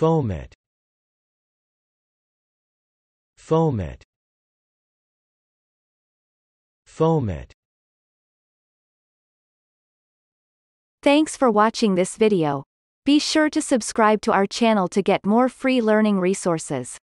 Fomit. Fomit. Fomit. Thanks for watching this video. Be sure to subscribe to our channel to get more free learning resources.